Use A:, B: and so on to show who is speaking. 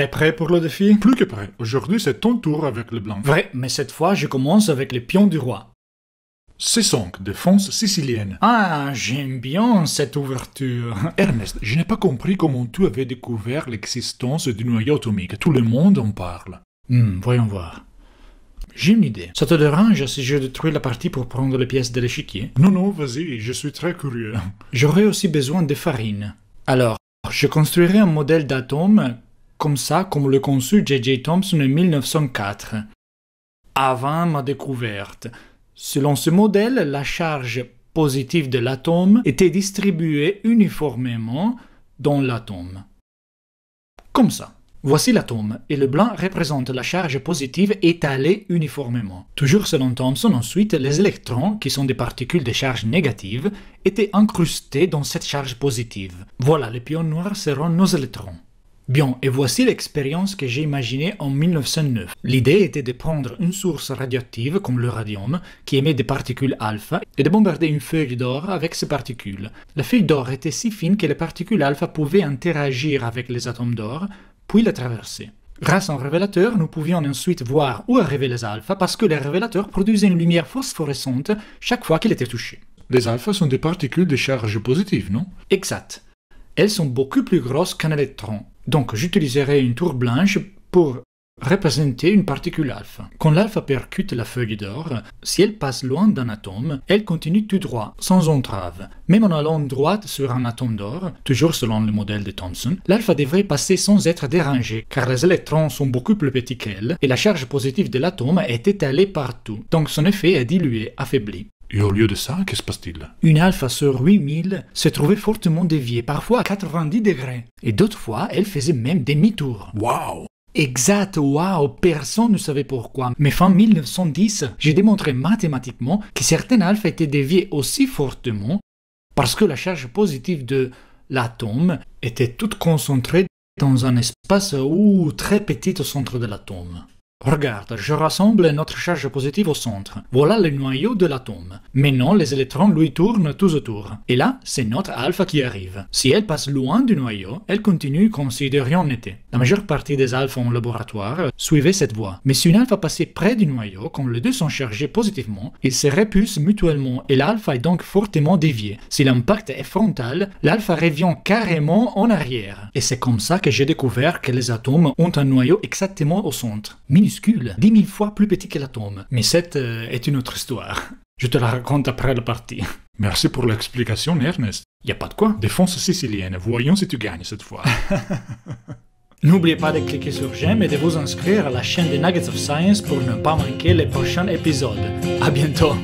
A: T'es prêt pour le défi Plus que prêt. Aujourd'hui, c'est ton tour avec le blanc. Vrai, mais cette fois, je commence avec les pions du roi. C5, défense sicilienne. Ah, j'aime bien cette ouverture. Ernest, je n'ai pas compris comment tu avais découvert l'existence du noyau atomique. Tout le monde en parle. Hum, voyons voir. J'ai une idée. Ça te dérange si je détruis la partie pour prendre les pièces de l'échiquier Non, non, vas-y, je suis très curieux. J'aurais aussi besoin de farine. Alors, je construirai un modèle d'atome comme ça comme le conçut J.J. Thompson en 1904, avant ma découverte. Selon ce modèle, la charge positive de l'atome était distribuée uniformément dans l'atome. Comme ça. Voici l'atome, et le blanc représente la charge positive étalée uniformément. Toujours selon Thomson, ensuite, les électrons, qui sont des particules de charge négative, étaient incrustés dans cette charge positive. Voilà, les pions noirs seront nos électrons. Bien, et voici l'expérience que j'ai imaginée en 1909. L'idée était de prendre une source radioactive comme le radium, qui émet des particules alpha, et de bombarder une feuille d'or avec ces particules. La feuille d'or était si fine que les particules alpha pouvaient interagir avec les atomes d'or, puis la traverser. Grâce à un révélateur, nous pouvions ensuite voir où arrivaient les alphas parce que les révélateurs produisaient une lumière phosphorescente chaque fois qu'il était touché. Les alphas sont des particules de charge positive, non Exact. Elles sont beaucoup plus grosses qu'un électron, donc j'utiliserai une tour blanche pour représenter une particule alpha. Quand l'alpha percute la feuille d'or, si elle passe loin d'un atome, elle continue tout droit, sans entrave. Même en allant droite sur un atome d'or, toujours selon le modèle de Thomson, l'alpha devrait passer sans être dérangé, car les électrons sont beaucoup plus petits qu'elle, et la charge positive de l'atome est étalée partout, donc son effet est dilué, affaibli. Et au lieu de ça, que se passe-t-il Une alpha sur 8000 se trouvait fortement déviée, parfois à 90 degrés. Et d'autres fois, elle faisait même demi-tour. Wow Exact, waouh, personne ne savait pourquoi. Mais fin 1910, j'ai démontré mathématiquement que certaines alphas étaient déviées aussi fortement parce que la charge positive de l'atome était toute concentrée dans un espace ou très petit au centre de l'atome. Regarde, je rassemble notre charge positive au centre. Voilà le noyau de l'atome. Maintenant, les électrons lui tournent tous autour. Et là, c'est notre alpha qui arrive. Si elle passe loin du noyau, elle continue comme si de rien n'était. La majeure partie des alphas en laboratoire suivait cette voie. Mais si une alpha passait près du noyau, quand les deux sont chargés positivement, ils se répulsent mutuellement et l'alpha est donc fortement dévié. Si l'impact est frontal, l'alpha revient carrément en arrière. Et c'est comme ça que j'ai découvert que les atomes ont un noyau exactement au centre minuscule, dix mille fois plus petit que l'atome. Mais cette euh, est une autre histoire. Je te la raconte après la partie. Merci pour l'explication, Ernest. Y a pas de quoi. Défense sicilienne, voyons si tu gagnes cette fois. N'oubliez pas de cliquer sur j'aime et de vous inscrire à la chaîne des Nuggets of Science pour ne pas manquer les prochains épisodes. À bientôt!